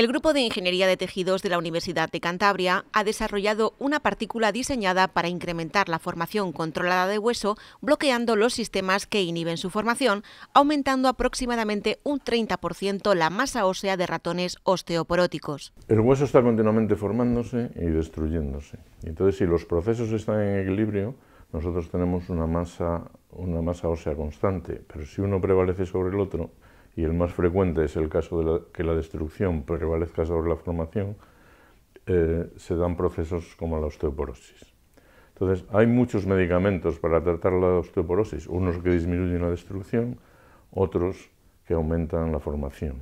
El Grupo de Ingeniería de Tejidos de la Universidad de Cantabria ha desarrollado una partícula diseñada para incrementar la formación controlada de hueso, bloqueando los sistemas que inhiben su formación, aumentando aproximadamente un 30% la masa ósea de ratones osteoporóticos. El hueso está continuamente formándose y destruyéndose. Entonces, si los procesos están en equilibrio, nosotros tenemos una masa, una masa ósea constante, pero si uno prevalece sobre el otro, y el más frecuente es el caso de que la destrucción prevalezca sobre la formación, eh, se dan procesos como la osteoporosis. Entonces, hay muchos medicamentos para tratar la osteoporosis, unos que disminuyen la destrucción, otros que aumentan la formación.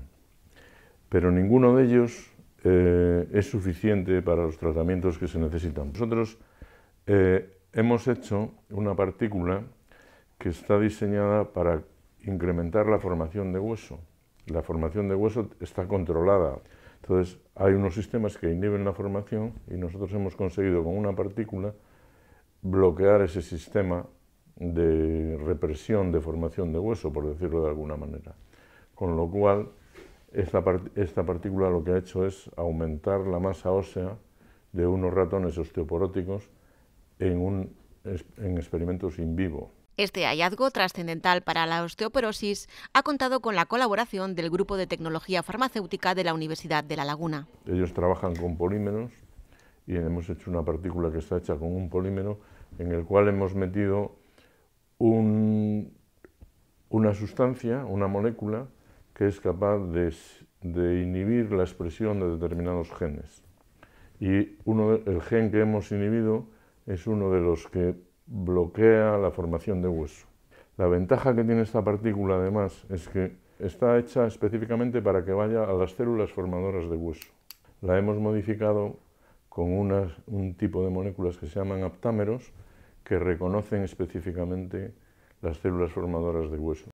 Pero ninguno de ellos eh, es suficiente para los tratamientos que se necesitan. Nosotros eh, hemos hecho una partícula que está diseñada para incrementar la formación de hueso. La formación de hueso está controlada. Entonces, hay unos sistemas que inhiben la formación y nosotros hemos conseguido con una partícula bloquear ese sistema de represión de formación de hueso, por decirlo de alguna manera. Con lo cual, esta, partícula lo que ha hecho es aumentar la masa ósea de unos ratones osteoporóticos en, en experimentos in vivo. Este hallazgo trascendental para la osteoporosis ha contado con la colaboración del Grupo de Tecnología Farmacéutica de la Universidad de La Laguna. Ellos trabajan con polímeros y hemos hecho una partícula que está hecha con un polímero en el cual hemos metido una sustancia, una molécula, que es capaz de, inhibir la expresión de determinados genes. Y uno, el gen que hemos inhibido es uno de los que bloquea la formación de hueso. La ventaja que tiene esta partícula además es que está hecha específicamente para que vaya a las células formadoras de hueso. La hemos modificado con un tipo de moléculas que se llaman aptámeros que reconocen específicamente las células formadoras de hueso.